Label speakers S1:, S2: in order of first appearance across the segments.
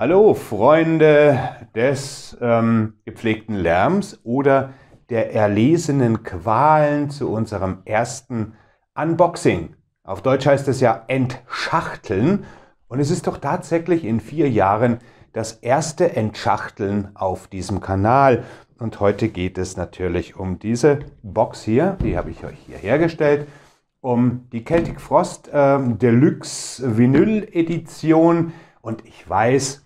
S1: Hallo Freunde des ähm, gepflegten Lärms oder der erlesenen Qualen zu unserem ersten Unboxing. Auf Deutsch heißt es ja Entschachteln und es ist doch tatsächlich in vier Jahren das erste Entschachteln auf diesem Kanal. Und heute geht es natürlich um diese Box hier, die habe ich euch hier hergestellt, um die Celtic Frost äh, Deluxe Vinyl Edition. Und ich weiß,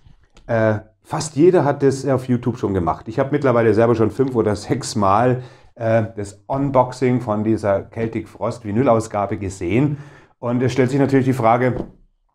S1: äh, fast jeder hat das äh, auf YouTube schon gemacht. Ich habe mittlerweile selber schon fünf oder sechs Mal äh, das Unboxing von dieser Celtic Frost Vinyl-Ausgabe gesehen. Und es stellt sich natürlich die Frage,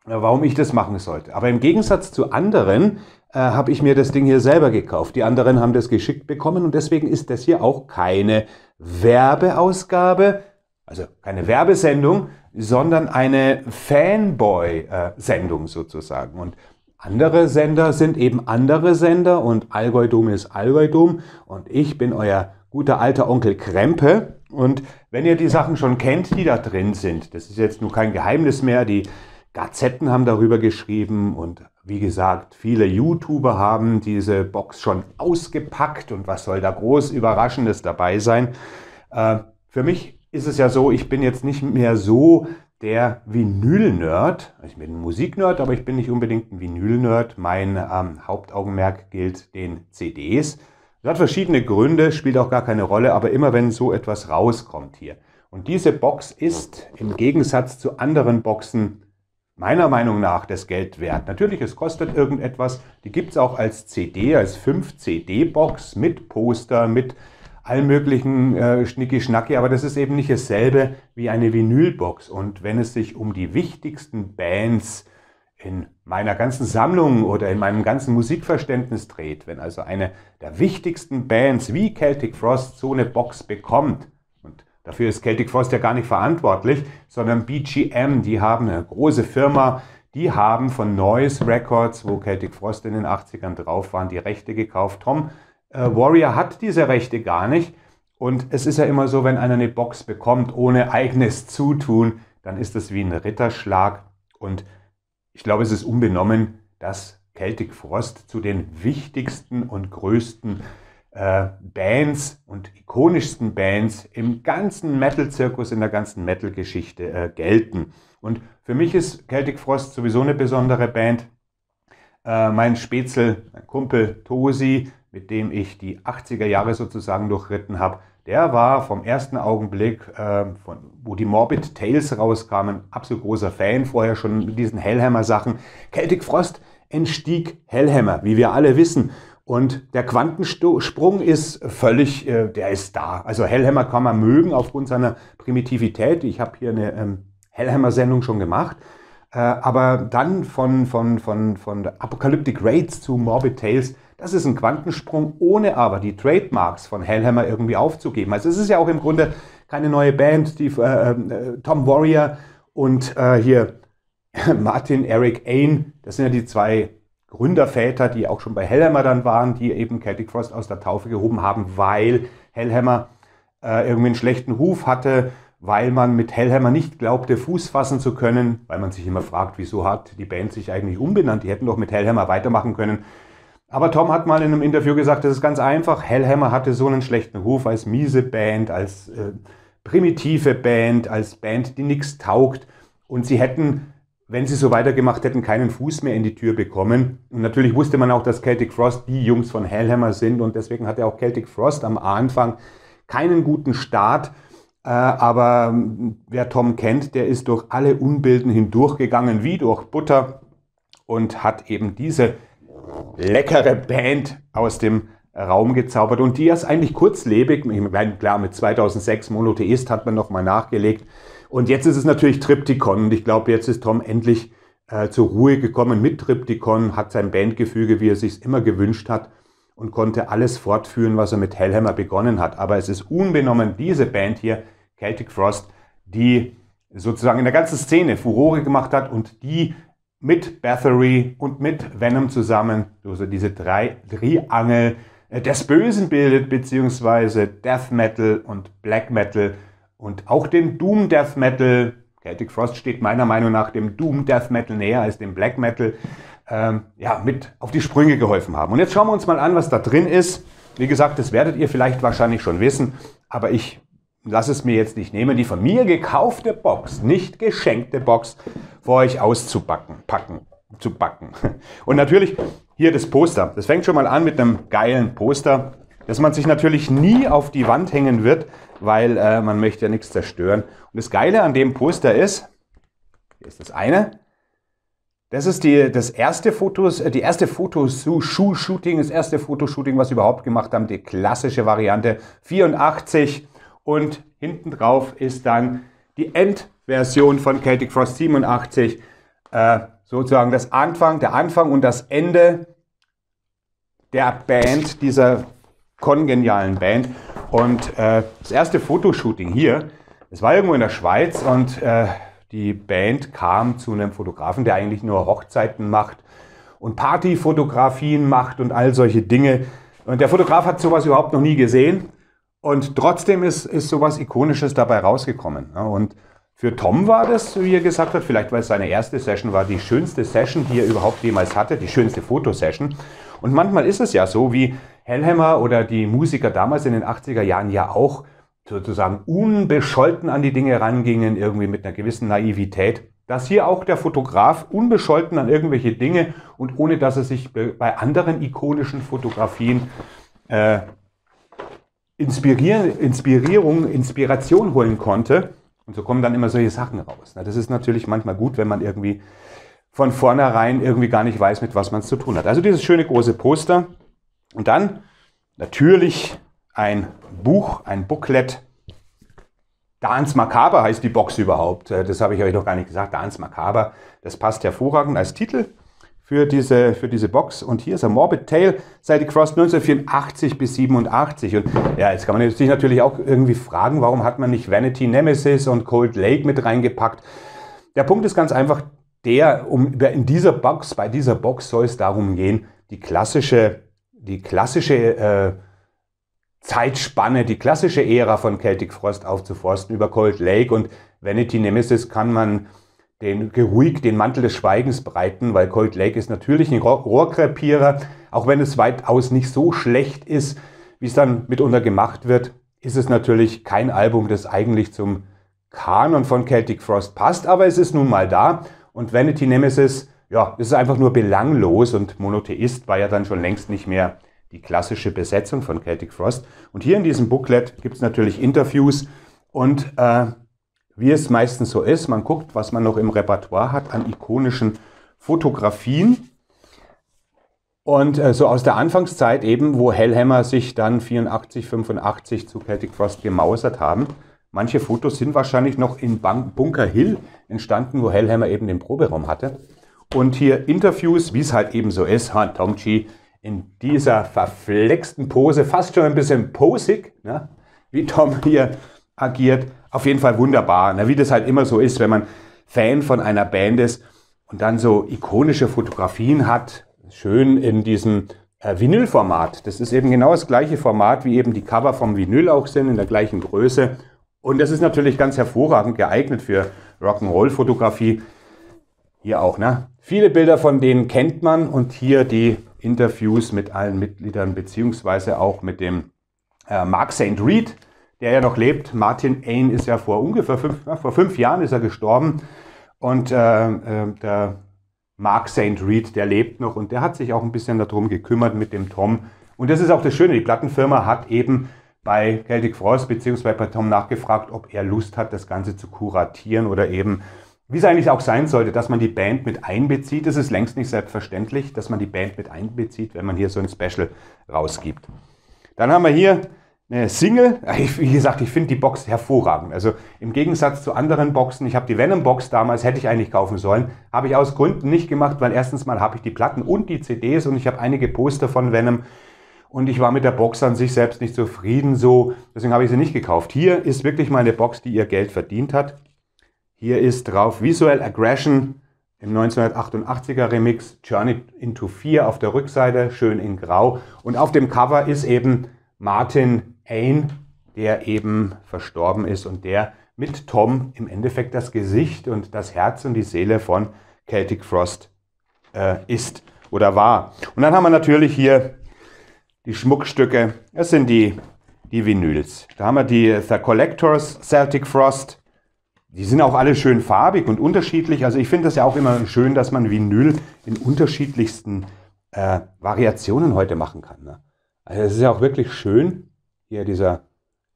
S1: äh, warum ich das machen sollte. Aber im Gegensatz zu anderen äh, habe ich mir das Ding hier selber gekauft. Die anderen haben das geschickt bekommen und deswegen ist das hier auch keine Werbeausgabe, also keine Werbesendung, sondern eine Fanboy-Sendung äh, sozusagen. Und andere Sender sind eben andere Sender und Allgäu-Dom ist Allgäu-Dom und ich bin euer guter alter Onkel Krempe. Und wenn ihr die Sachen schon kennt, die da drin sind, das ist jetzt nur kein Geheimnis mehr, die Gazetten haben darüber geschrieben und wie gesagt, viele YouTuber haben diese Box schon ausgepackt und was soll da groß Überraschendes dabei sein? Äh, für mich ist es ja so, ich bin jetzt nicht mehr so der Vinyl-Nerd. Also ich bin ein Musik-Nerd, aber ich bin nicht unbedingt ein Vinyl-Nerd. Mein ähm, Hauptaugenmerk gilt den CDs. Das hat verschiedene Gründe, spielt auch gar keine Rolle, aber immer wenn so etwas rauskommt hier. Und diese Box ist im Gegensatz zu anderen Boxen meiner Meinung nach das Geld wert. Natürlich, es kostet irgendetwas. Die gibt es auch als CD, als 5-CD-Box mit Poster, mit allen möglichen äh, Schnicki-Schnacki, aber das ist eben nicht dasselbe wie eine Vinylbox. Und wenn es sich um die wichtigsten Bands in meiner ganzen Sammlung oder in meinem ganzen Musikverständnis dreht, wenn also eine der wichtigsten Bands wie Celtic Frost so eine Box bekommt, und dafür ist Celtic Frost ja gar nicht verantwortlich, sondern BGM, die haben eine große Firma, die haben von Noise Records, wo Celtic Frost in den 80ern drauf waren, die Rechte gekauft. Tom äh, Warrior hat diese Rechte gar nicht. Und es ist ja immer so, wenn einer eine Box bekommt ohne eigenes Zutun, dann ist das wie ein Ritterschlag. Und ich glaube, es ist unbenommen, dass Celtic Frost zu den wichtigsten und größten äh, Bands und ikonischsten Bands im ganzen Metal-Zirkus, in der ganzen Metal-Geschichte äh, gelten. Und für mich ist Celtic Frost sowieso eine besondere Band. Äh, mein Spätzle, mein Kumpel Tosi, mit dem ich die 80er Jahre sozusagen durchritten habe, der war vom ersten Augenblick, äh, von, wo die Morbid Tales rauskamen, absolut großer Fan. Vorher schon mit diesen Hellhammer-Sachen. Celtic Frost entstieg Hellhammer, wie wir alle wissen. Und der Quantensprung ist völlig, äh, der ist da. Also Hellhammer kann man mögen aufgrund seiner Primitivität. Ich habe hier eine ähm, Hellhammer-Sendung schon gemacht. Äh, aber dann von, von, von, von Apocalyptic Raids zu Morbid Tales, das ist ein Quantensprung, ohne aber die Trademarks von Hellhammer irgendwie aufzugeben. Also es ist ja auch im Grunde keine neue Band, die äh, äh, Tom Warrior und äh, hier Martin Eric Ain, das sind ja die zwei Gründerväter, die auch schon bei Hellhammer dann waren, die eben Celtic Frost aus der Taufe gehoben haben, weil Hellhammer äh, irgendwie einen schlechten Ruf hatte weil man mit Hellhammer nicht glaubte, Fuß fassen zu können, weil man sich immer fragt, wieso hat die Band sich eigentlich umbenannt? Die hätten doch mit Hellhammer weitermachen können. Aber Tom hat mal in einem Interview gesagt, das ist ganz einfach. Hellhammer hatte so einen schlechten Ruf als miese Band, als äh, primitive Band, als Band, die nichts taugt. Und sie hätten, wenn sie so weitergemacht hätten, keinen Fuß mehr in die Tür bekommen. Und natürlich wusste man auch, dass Celtic Frost die Jungs von Hellhammer sind. Und deswegen hatte auch Celtic Frost am Anfang keinen guten Start. Äh, aber ähm, wer Tom kennt, der ist durch alle Unbilden hindurchgegangen, wie durch Butter. Und hat eben diese leckere Band aus dem Raum gezaubert und die ist eigentlich kurzlebig. Ich meine, klar, mit 2006 Monotheist hat man nochmal nachgelegt. Und jetzt ist es natürlich Triptychon und ich glaube, jetzt ist Tom endlich äh, zur Ruhe gekommen mit Triptychon, hat sein Bandgefüge, wie er sich's immer gewünscht hat und konnte alles fortführen, was er mit Hellhammer begonnen hat. Aber es ist unbenommen diese Band hier, Celtic Frost, die sozusagen in der ganzen Szene Furore gemacht hat und die mit Bathory und mit Venom zusammen, also diese drei Triangel äh, des Bösen bildet, beziehungsweise Death Metal und Black Metal und auch den Doom Death Metal. Celtic Frost steht meiner Meinung nach dem Doom Death Metal näher als dem Black Metal. Ähm, ja, mit auf die Sprünge geholfen haben. Und jetzt schauen wir uns mal an, was da drin ist. Wie gesagt, das werdet ihr vielleicht wahrscheinlich schon wissen, aber ich lass es mir jetzt nicht nehmen, die von mir gekaufte Box, nicht geschenkte Box, vor euch auszubacken, packen, zu backen. Und natürlich hier das Poster. Das fängt schon mal an mit einem geilen Poster, das man sich natürlich nie auf die Wand hängen wird, weil äh, man möchte ja nichts zerstören. Und das Geile an dem Poster ist, hier ist das eine, das ist die, das erste Fotos, äh, die erste Fotoshooting, das erste Fotoshooting, was wir überhaupt gemacht haben, die klassische Variante. 84 und hinten drauf ist dann die Endversion von Celtic Frost 87, äh, sozusagen das Anfang, der Anfang und das Ende der Band, dieser kongenialen Band. Und äh, das erste Fotoshooting hier, es war irgendwo in der Schweiz und äh, die Band kam zu einem Fotografen, der eigentlich nur Hochzeiten macht und Partyfotografien macht und all solche Dinge. Und der Fotograf hat sowas überhaupt noch nie gesehen. Und trotzdem ist, ist sowas Ikonisches dabei rausgekommen. Ne? Und für Tom war das, wie er gesagt hat, vielleicht weil es seine erste Session war, die schönste Session, die er überhaupt jemals hatte, die schönste Fotosession. Und manchmal ist es ja so, wie Hellhammer oder die Musiker damals in den 80er Jahren ja auch sozusagen unbescholten an die Dinge rangingen, irgendwie mit einer gewissen Naivität, dass hier auch der Fotograf unbescholten an irgendwelche Dinge und ohne dass er sich bei anderen ikonischen Fotografien äh, Inspirieren, Inspirierung, Inspiration holen konnte. Und so kommen dann immer solche Sachen raus. Ne? Das ist natürlich manchmal gut, wenn man irgendwie von vornherein irgendwie gar nicht weiß, mit was man es zu tun hat. Also dieses schöne große Poster. Und dann natürlich ein Buch, ein Booklet. Dans Macabre heißt die Box überhaupt. Äh, das habe ich euch noch gar nicht gesagt. Dans Macabre, das passt hervorragend als Titel für diese, für diese Box. Und hier ist ein Morbid Tail, Seite Cross 1984 bis 87. Und ja, jetzt kann man sich natürlich auch irgendwie fragen, warum hat man nicht Vanity Nemesis und Cold Lake mit reingepackt? Der Punkt ist ganz einfach der, um, in dieser Box, bei dieser Box soll es darum gehen, die klassische, die klassische äh, Zeitspanne, die klassische Ära von Celtic Frost aufzuforsten über Cold Lake und Vanity Nemesis kann man den geruhig den Mantel des Schweigens breiten, weil Cold Lake ist natürlich ein Rohrkrepierer. Auch wenn es weitaus nicht so schlecht ist, wie es dann mitunter gemacht wird, ist es natürlich kein Album, das eigentlich zum Kanon von Celtic Frost passt, aber es ist nun mal da. Und Vanity Nemesis, ja, ist einfach nur belanglos und Monotheist war ja dann schon längst nicht mehr die klassische Besetzung von Celtic Frost. Und hier in diesem Booklet gibt es natürlich Interviews und äh, wie es meistens so ist, man guckt, was man noch im Repertoire hat an ikonischen Fotografien. Und äh, so aus der Anfangszeit eben, wo Hellhammer sich dann 84, 85 zu Celtic Frost gemausert haben. Manche Fotos sind wahrscheinlich noch in Bank Bunker Hill entstanden, wo Hellhammer eben den Proberaum hatte. Und hier Interviews, wie es halt eben so ist, Han Tom G in dieser verflexten Pose, fast schon ein bisschen posig, ne? wie Tom hier agiert. Auf jeden Fall wunderbar. Na, ne? wie das halt immer so ist, wenn man Fan von einer Band ist und dann so ikonische Fotografien hat, schön in diesem äh, Vinylformat. Das ist eben genau das gleiche Format, wie eben die Cover vom Vinyl auch sind, in der gleichen Größe. Und das ist natürlich ganz hervorragend geeignet für Rock'n'Roll-Fotografie. Hier auch, ne? Viele Bilder von denen kennt man und hier die Interviews mit allen Mitgliedern, beziehungsweise auch mit dem äh, Mark St. Reed, der ja noch lebt. Martin Ain ist ja vor ungefähr fünf, vor fünf Jahren ist er gestorben. Und äh, äh, der Mark St. Reed, der lebt noch und der hat sich auch ein bisschen darum gekümmert mit dem Tom. Und das ist auch das Schöne, die Plattenfirma hat eben bei Celtic Frost bzw. bei Tom nachgefragt, ob er Lust hat, das Ganze zu kuratieren oder eben, wie es eigentlich auch sein sollte, dass man die Band mit einbezieht. Es ist längst nicht selbstverständlich, dass man die Band mit einbezieht, wenn man hier so ein Special rausgibt. Dann haben wir hier eine äh, Single. Äh, wie gesagt, ich finde die Box hervorragend. Also im Gegensatz zu anderen Boxen, ich habe die Venom-Box damals, hätte ich eigentlich kaufen sollen. Habe ich aus Gründen nicht gemacht, weil erstens mal habe ich die Platten und die CDs und ich habe einige Poster von Venom. Und ich war mit der Box an sich selbst nicht zufrieden, so deswegen habe ich sie nicht gekauft. Hier ist wirklich mal eine Box, die ihr Geld verdient hat. Hier ist drauf Visual Aggression im 1988er Remix, Journey into Fear auf der Rückseite, schön in Grau. Und auf dem Cover ist eben Martin Payne, der eben verstorben ist und der mit Tom im Endeffekt das Gesicht und das Herz und die Seele von Celtic Frost äh, ist oder war. Und dann haben wir natürlich hier die Schmuckstücke. Das sind die, die Vinyls. Da haben wir die äh, The Collectors Celtic Frost. Die sind auch alle schön farbig und unterschiedlich. Also ich finde das ja auch immer schön, dass man Vinyl in unterschiedlichsten äh, Variationen heute machen kann. Ne? Also es ist ja auch wirklich schön, hier dieser,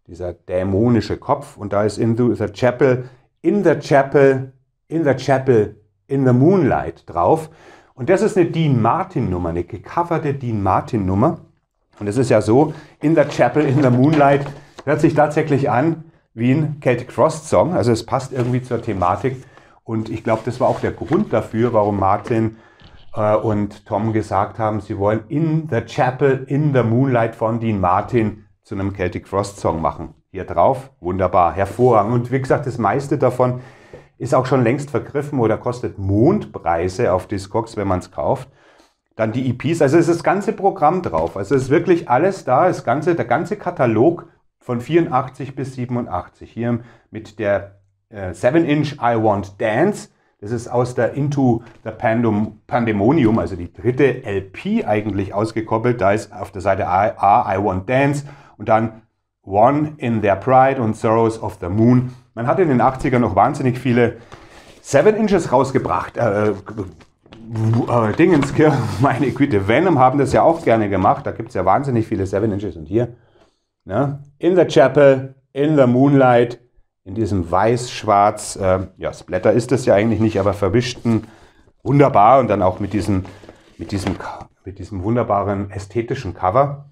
S1: dieser dämonische Kopf. Und da ist in the chapel, in the chapel, in the chapel, in the moonlight drauf. Und das ist eine Dean Martin Nummer, eine gecoverte Dean Martin Nummer. Und es ist ja so, in the chapel, in the moonlight, hört sich tatsächlich an wie ein Celtic Frost Song. Also es passt irgendwie zur Thematik. Und ich glaube, das war auch der Grund dafür, warum Martin äh, und Tom gesagt haben, sie wollen in the chapel, in the moonlight von Dean Martin zu einem Celtic Frost Song machen. Hier drauf, wunderbar, hervorragend. Und wie gesagt, das meiste davon ist auch schon längst vergriffen oder kostet Mondpreise auf Discogs, wenn man es kauft. Dann die EPs, also ist das ganze Programm drauf. Also ist wirklich alles da, das ganze, der ganze Katalog von 84 bis 87. Hier mit der äh, 7-Inch I Want Dance. Das ist aus der Into the Pandem Pandemonium, also die dritte LP eigentlich ausgekoppelt. Da ist auf der Seite A, I Want Dance und dann One in Their Pride und Sorrows of the Moon. Man hat in den 80ern noch wahnsinnig viele Seven Inches rausgebracht. Äh, äh, äh Dingens, meine Güte, Venom haben das ja auch gerne gemacht. Da gibt es ja wahnsinnig viele Seven Inches. Und hier, ne? In the Chapel, in the Moonlight, in diesem weiß-schwarz, äh, ja, Splatter ist das ja eigentlich nicht, aber verwischten, wunderbar. Und dann auch mit diesem, mit diesem, mit diesem wunderbaren ästhetischen Cover.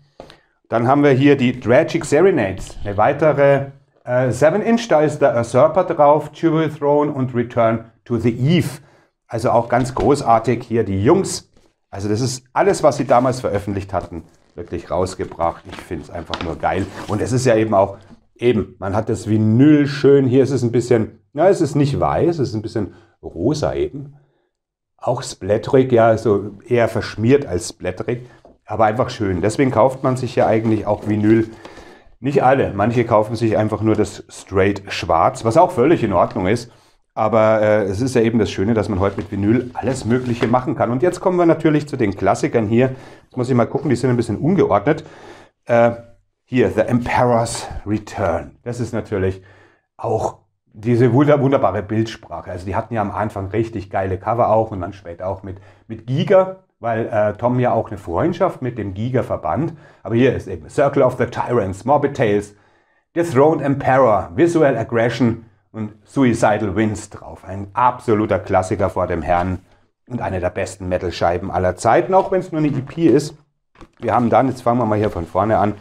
S1: Dann haben wir hier die Tragic Serenades, eine weitere 7-Inch, äh, da ist der Usurper drauf, Jewel Throne und Return to the Eve. Also auch ganz großartig hier die Jungs. Also das ist alles, was sie damals veröffentlicht hatten, wirklich rausgebracht. Ich finde es einfach nur geil. Und es ist ja eben auch, eben, man hat das Vinyl schön. Hier ist es ein bisschen, ja, es ist nicht weiß, es ist ein bisschen rosa eben. Auch splatterig, ja, so eher verschmiert als splatterig aber einfach schön. Deswegen kauft man sich ja eigentlich auch Vinyl. Nicht alle. Manche kaufen sich einfach nur das Straight Schwarz, was auch völlig in Ordnung ist. Aber äh, es ist ja eben das Schöne, dass man heute mit Vinyl alles Mögliche machen kann. Und jetzt kommen wir natürlich zu den Klassikern hier. Jetzt muss ich mal gucken, die sind ein bisschen ungeordnet. Äh, hier, The Emperor's Return. Das ist natürlich auch diese wunderbare Bildsprache. Also die hatten ja am Anfang richtig geile Cover auch und dann später auch mit, mit Giga weil äh, Tom ja auch eine Freundschaft mit dem Giga verband. Aber hier ist eben Circle of the Tyrants, Morbid Tales, Dethroned Emperor, Visual Aggression und Suicidal Winds drauf. Ein absoluter Klassiker vor dem Herrn und eine der besten Metal-Scheiben aller Zeiten, auch wenn es nur eine EP ist. Wir haben dann, jetzt fangen wir mal hier von vorne an,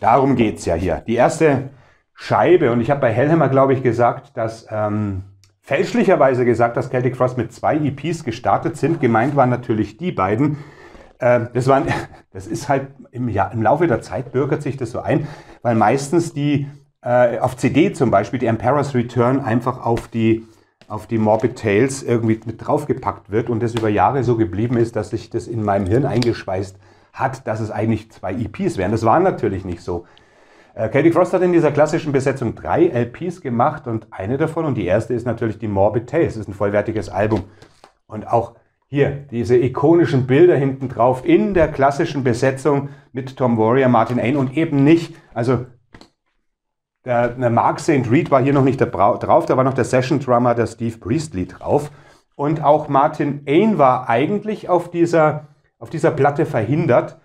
S1: darum geht's ja hier. Die erste Scheibe, und ich habe bei Hellhammer, glaube ich, gesagt, dass ähm, fälschlicherweise gesagt, dass Celtic Frost mit zwei EPs gestartet sind. Gemeint waren natürlich die beiden. Ähm, das, waren, das ist halt im, Jahr, im Laufe der Zeit bürgert sich das so ein, weil meistens die äh, auf CD zum Beispiel die Emperor's Return einfach auf die auf die Morbid Tales irgendwie mit draufgepackt wird und das über Jahre so geblieben ist, dass sich das in meinem Hirn eingeschweißt hat, dass es eigentlich zwei EPs wären. Das war natürlich nicht so. Äh, Katie Frost hat in dieser klassischen Besetzung drei LPs gemacht und eine davon und die erste ist natürlich die Morbid Tales. Das ist ein vollwertiges Album. Und auch hier diese ikonischen Bilder hinten drauf in der klassischen Besetzung mit Tom Warrior, Martin Ain und eben nicht. Also der, der Mark St. Reed war hier noch nicht drauf, da war noch der Session Drummer, der Steve Priestley drauf. Und auch Martin Ain war eigentlich auf dieser, auf dieser Platte verhindert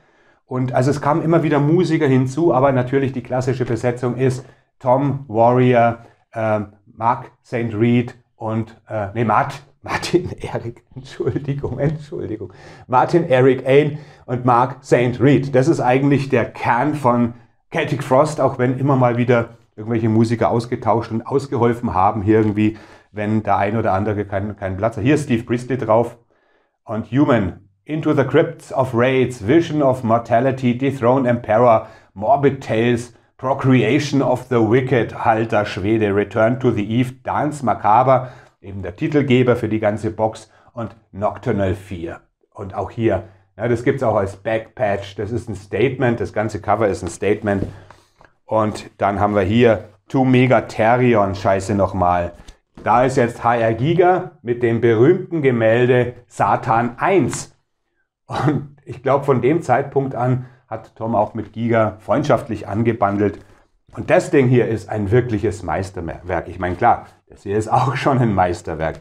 S1: und also es kamen immer wieder Musiker hinzu, aber natürlich die klassische Besetzung ist Tom Warrior, äh, Mark St. Reed und äh, nee, Matt, Martin Eric, Entschuldigung, Entschuldigung. Martin Eric Ain und Mark St. Reed. Das ist eigentlich der Kern von Celtic Frost, auch wenn immer mal wieder irgendwelche Musiker ausgetauscht und ausgeholfen haben, hier irgendwie, wenn der ein oder andere keinen, keinen Platz hat. Hier ist Steve Priestley drauf und Human Into the Crypts of Raids, Vision of Mortality, Dethroned Emperor, Morbid Tales, Procreation of the Wicked, Halter Schwede, Return to the Eve, Dance Macabre, eben der Titelgeber für die ganze Box und Nocturnal 4. Und auch hier, ja, das gibt es auch als Backpatch, das ist ein Statement, das ganze Cover ist ein Statement. Und dann haben wir hier To Megatherion, scheiße nochmal. Da ist jetzt HR Giga mit dem berühmten Gemälde Satan 1 und ich glaube, von dem Zeitpunkt an hat Tom auch mit Giga freundschaftlich angebandelt. Und das Ding hier ist ein wirkliches Meisterwerk. Ich meine, klar, das hier ist auch schon ein Meisterwerk.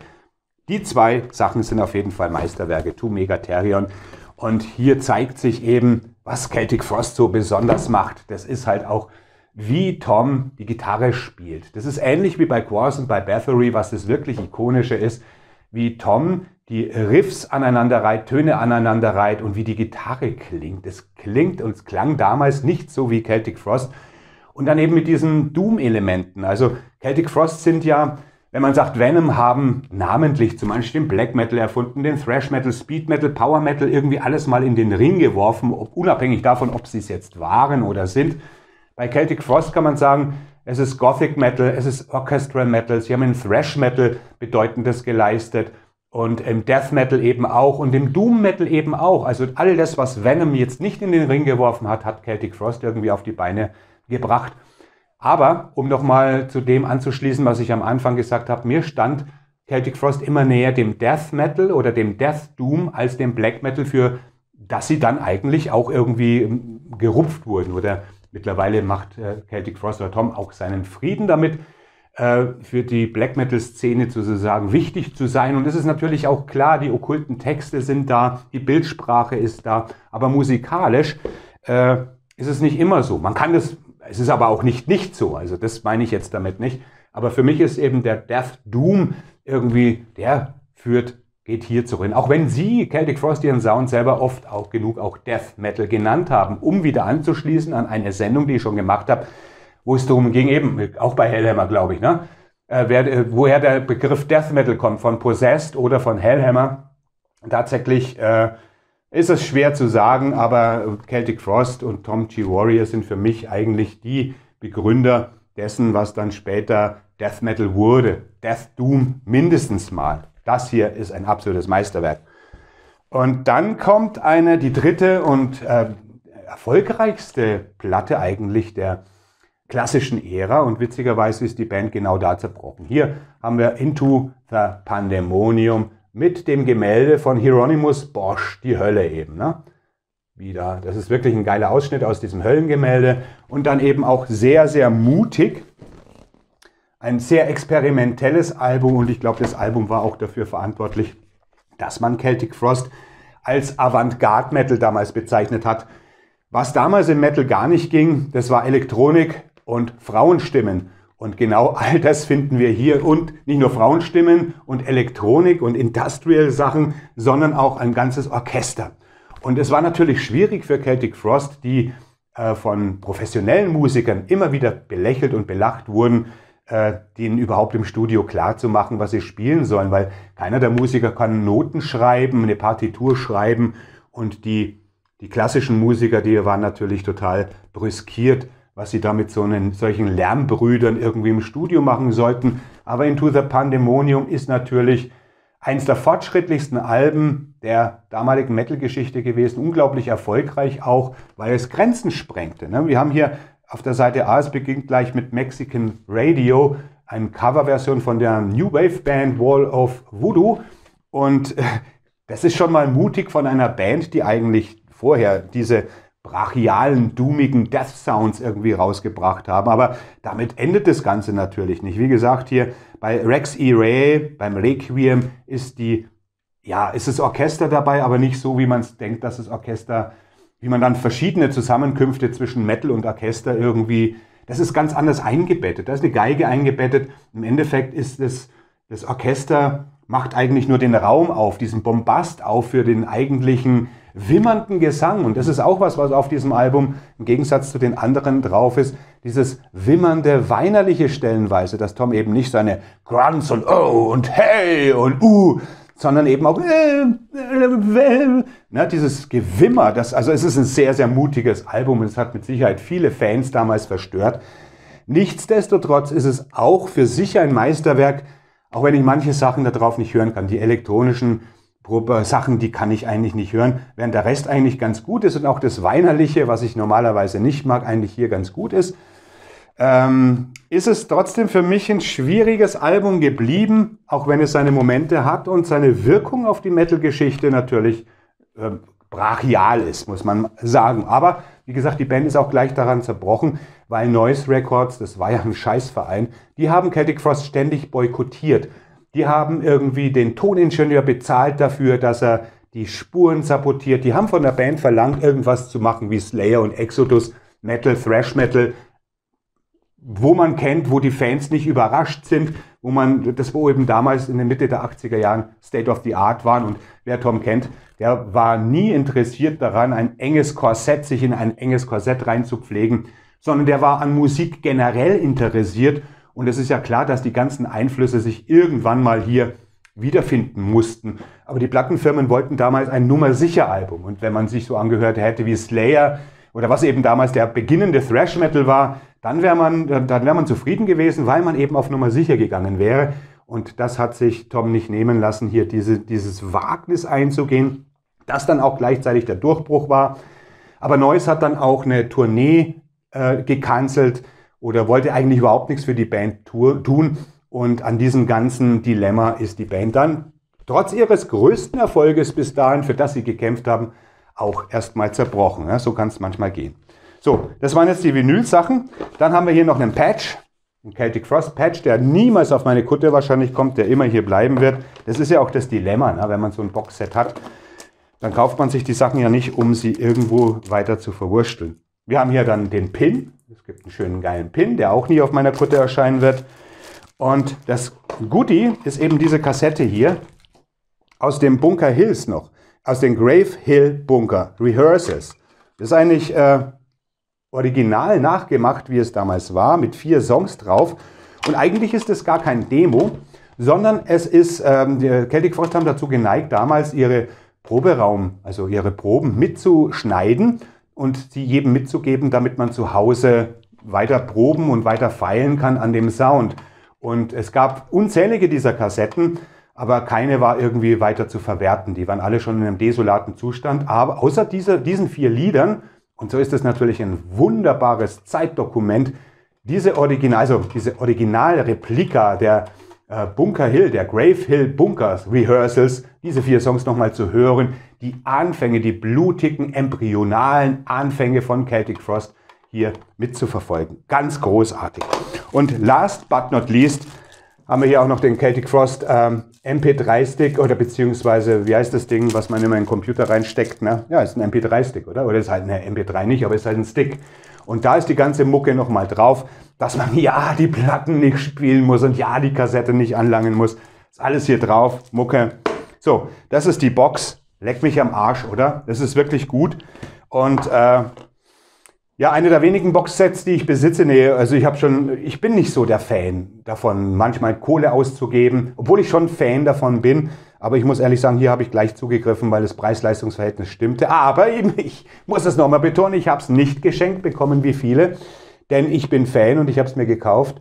S1: Die zwei Sachen sind auf jeden Fall Meisterwerke. Tu Megatherion. Und hier zeigt sich eben, was Celtic Frost so besonders macht. Das ist halt auch, wie Tom die Gitarre spielt. Das ist ähnlich wie bei Quarz und bei Bathory, was das wirklich ikonische ist, wie Tom die Riffs aneinander reiht, Töne aneinander reiht und wie die Gitarre klingt. Es klingt und es klang damals nicht so wie Celtic Frost. Und dann eben mit diesen Doom-Elementen. Also Celtic Frost sind ja, wenn man sagt, Venom haben namentlich zum Beispiel den Black Metal erfunden, den Thrash Metal, Speed Metal, Power Metal, irgendwie alles mal in den Ring geworfen, ob, unabhängig davon, ob sie es jetzt waren oder sind. Bei Celtic Frost kann man sagen, es ist Gothic Metal, es ist Orchestral Metal, sie haben in Thrash Metal Bedeutendes geleistet. Und im Death Metal eben auch und im Doom Metal eben auch. Also all das, was Venom jetzt nicht in den Ring geworfen hat, hat Celtic Frost irgendwie auf die Beine gebracht. Aber um nochmal zu dem anzuschließen, was ich am Anfang gesagt habe, mir stand Celtic Frost immer näher dem Death Metal oder dem Death Doom als dem Black Metal für dass sie dann eigentlich auch irgendwie ähm, gerupft wurden. Oder mittlerweile macht äh, Celtic Frost oder Tom auch seinen Frieden damit, äh, für die Black Metal-Szene sozusagen wichtig zu sein. Und es ist natürlich auch klar, die okkulten Texte sind da, die Bildsprache ist da, aber musikalisch äh, ist es nicht immer so. Man kann das, es ist aber auch nicht nicht so, also das meine ich jetzt damit nicht. Aber für mich ist eben der Death Doom irgendwie, der führt, geht hier zurück. Auch wenn Sie Celtic Frost ihren Sound selber oft auch genug auch Death Metal genannt haben, um wieder anzuschließen an eine Sendung, die ich schon gemacht habe, wo es darum ging, eben, auch bei Hellhammer, glaube ich, ne? Äh, wer, äh, woher der Begriff Death Metal kommt, von Possessed oder von Hellhammer. Tatsächlich äh, ist es schwer zu sagen, aber Celtic Frost und Tom G. Warrior sind für mich eigentlich die Begründer dessen, was dann später Death Metal wurde. Death Doom mindestens mal. Das hier ist ein absolutes Meisterwerk. Und dann kommt eine, die dritte und äh, erfolgreichste Platte eigentlich der klassischen Ära und witzigerweise ist die Band genau da zerbrochen. Hier haben wir Into the Pandemonium mit dem Gemälde von Hieronymus Bosch, die Hölle eben. Ne? Wieder, das ist wirklich ein geiler Ausschnitt aus diesem Höllengemälde und dann eben auch sehr, sehr mutig. Ein sehr experimentelles Album und ich glaube, das Album war auch dafür verantwortlich, dass man Celtic Frost als Avantgarde-Metal damals bezeichnet hat. Was damals im Metal gar nicht ging, das war Elektronik, und Frauenstimmen. Und genau all das finden wir hier und nicht nur Frauenstimmen und Elektronik und Industrial Sachen, sondern auch ein ganzes Orchester. Und es war natürlich schwierig für Celtic Frost, die äh, von professionellen Musikern immer wieder belächelt und belacht wurden, äh, denen überhaupt im Studio klar zu machen, was sie spielen sollen, weil keiner der Musiker kann Noten schreiben, eine Partitur schreiben und die, die klassischen Musiker, die waren natürlich total brüskiert was sie damit so einen, solchen Lärmbrüdern irgendwie im Studio machen sollten. Aber Into the Pandemonium ist natürlich eines der fortschrittlichsten Alben der damaligen Metal-Geschichte gewesen, unglaublich erfolgreich auch, weil es Grenzen sprengte. Ne? Wir haben hier auf der Seite A, es beginnt gleich mit Mexican Radio, eine Coverversion von der New Wave Band Wall of Voodoo. Und äh, das ist schon mal mutig von einer Band, die eigentlich vorher diese brachialen, dummigen Death Sounds irgendwie rausgebracht haben. Aber damit endet das Ganze natürlich nicht. Wie gesagt, hier bei Rex E. Ray, beim Requiem, ist die, ja, ist das Orchester dabei, aber nicht so, wie man es denkt, dass das Orchester, wie man dann verschiedene Zusammenkünfte zwischen Metal und Orchester irgendwie, das ist ganz anders eingebettet. Da ist eine Geige eingebettet. Im Endeffekt ist das, das Orchester macht eigentlich nur den Raum auf, diesen Bombast auf für den eigentlichen wimmernden Gesang. Und das ist auch was, was auf diesem Album im Gegensatz zu den anderen drauf ist. Dieses wimmernde, weinerliche Stellenweise, dass Tom eben nicht seine Grunts und Oh und Hey und Uh, sondern eben auch äh, äh, äh, ne, dieses Gewimmer. Das, also es ist ein sehr, sehr mutiges Album und es hat mit Sicherheit viele Fans damals verstört. Nichtsdestotrotz ist es auch für sich ein Meisterwerk, auch wenn ich manche Sachen darauf nicht hören kann. Die elektronischen Sachen, die kann ich eigentlich nicht hören, während der Rest eigentlich ganz gut ist und auch das Weinerliche, was ich normalerweise nicht mag, eigentlich hier ganz gut ist. Ähm, ist es trotzdem für mich ein schwieriges Album geblieben, auch wenn es seine Momente hat und seine Wirkung auf die Metal-Geschichte natürlich äh, brachial ist, muss man sagen. Aber wie gesagt, die Band ist auch gleich daran zerbrochen, weil Noise Records, das war ja ein Scheißverein, die haben Celtic Frost ständig boykottiert die haben irgendwie den Toningenieur bezahlt dafür, dass er die Spuren sabotiert. Die haben von der Band verlangt, irgendwas zu machen wie Slayer und Exodus, Metal, Thrash Metal, wo man kennt, wo die Fans nicht überrascht sind, wo man, das wo eben damals in der Mitte der 80er Jahren State of the Art waren und wer Tom kennt, der war nie interessiert daran, ein enges Korsett, sich in ein enges Korsett reinzupflegen, sondern der war an Musik generell interessiert und es ist ja klar, dass die ganzen Einflüsse sich irgendwann mal hier wiederfinden mussten. Aber die Plattenfirmen wollten damals ein Nummer sicher Album. Und wenn man sich so angehört hätte wie Slayer oder was eben damals der beginnende Thrash Metal war, dann wäre man, dann wäre man zufrieden gewesen, weil man eben auf Nummer sicher gegangen wäre. Und das hat sich Tom nicht nehmen lassen, hier diese, dieses Wagnis einzugehen, das dann auch gleichzeitig der Durchbruch war. Aber Neues hat dann auch eine Tournee äh, gecancelt oder wollte eigentlich überhaupt nichts für die Band tun. Und an diesem ganzen Dilemma ist die Band dann, trotz ihres größten Erfolges bis dahin, für das sie gekämpft haben, auch erstmal zerbrochen. Ja, so kann es manchmal gehen. So, das waren jetzt die Vinyl-Sachen. Dann haben wir hier noch einen Patch, einen Celtic Frost Patch, der niemals auf meine Kutte wahrscheinlich kommt, der immer hier bleiben wird. Das ist ja auch das Dilemma, ne? wenn man so ein Boxset hat. Dann kauft man sich die Sachen ja nicht, um sie irgendwo weiter zu verwursteln. Wir haben hier dann den Pin, gibt einen schönen geilen Pin, der auch nie auf meiner Kutte erscheinen wird. Und das Goodie ist eben diese Kassette hier aus dem Bunker Hills noch, aus dem Grave Hill Bunker, Rehearsals. Das ist eigentlich äh, original nachgemacht, wie es damals war, mit vier Songs drauf. Und eigentlich ist es gar kein Demo, sondern es ist, ähm, die Celtic Frost haben dazu geneigt, damals ihre Proberaum, also ihre Proben mitzuschneiden und sie jedem mitzugeben, damit man zu Hause weiter proben und weiter feilen kann an dem Sound. Und es gab unzählige dieser Kassetten, aber keine war irgendwie weiter zu verwerten. Die waren alle schon in einem desolaten Zustand, aber außer dieser, diesen vier Liedern, und so ist es natürlich ein wunderbares Zeitdokument, diese Original, also diese Originalreplika der äh, Bunker Hill, der Grave Hill Bunkers Rehearsals, diese vier Songs nochmal zu hören, die Anfänge, die blutigen, embryonalen Anfänge von Celtic Frost, hier mitzuverfolgen. Ganz großartig. Und last but not least haben wir hier auch noch den Celtic Frost ähm, MP3-Stick oder beziehungsweise, wie heißt das Ding, was man in meinen Computer reinsteckt? Ne? Ja, ist ein MP3-Stick, oder? Oder ist halt ne, ein MP3 nicht, aber ist halt ein Stick. Und da ist die ganze Mucke nochmal drauf, dass man ja die Platten nicht spielen muss und ja die Kassette nicht anlangen muss. Ist alles hier drauf, Mucke. So, das ist die Box. Leck mich am Arsch, oder? Das ist wirklich gut. Und äh, ja, eine der wenigen Boxsets, die ich besitze. Nee, also ich habe schon, ich bin nicht so der Fan davon, manchmal Kohle auszugeben, obwohl ich schon Fan davon bin. Aber ich muss ehrlich sagen, hier habe ich gleich zugegriffen, weil das Preis-Leistungs-Verhältnis stimmte. Aber eben, ich muss es nochmal betonen, ich habe es nicht geschenkt bekommen wie viele, denn ich bin Fan und ich habe es mir gekauft.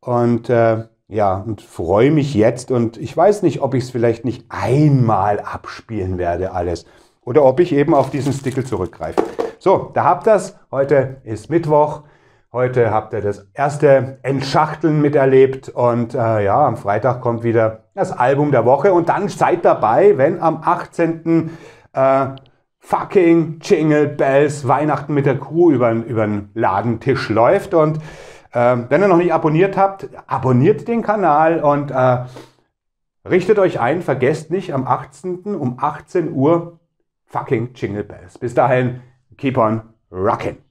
S1: Und äh, ja, und freue mich jetzt. Und ich weiß nicht, ob ich es vielleicht nicht einmal abspielen werde, alles. Oder ob ich eben auf diesen Stickel zurückgreife. So, da habt ihr's. Heute ist Mittwoch. Heute habt ihr das erste Entschachteln miterlebt und äh, ja, am Freitag kommt wieder das Album der Woche und dann seid dabei, wenn am 18. Äh, fucking Jingle Bells Weihnachten mit der Crew über, über den Ladentisch läuft und äh, wenn ihr noch nicht abonniert habt, abonniert den Kanal und äh, richtet euch ein, vergesst nicht am 18. um 18 Uhr fucking Jingle Bells. Bis dahin, keep on rocking.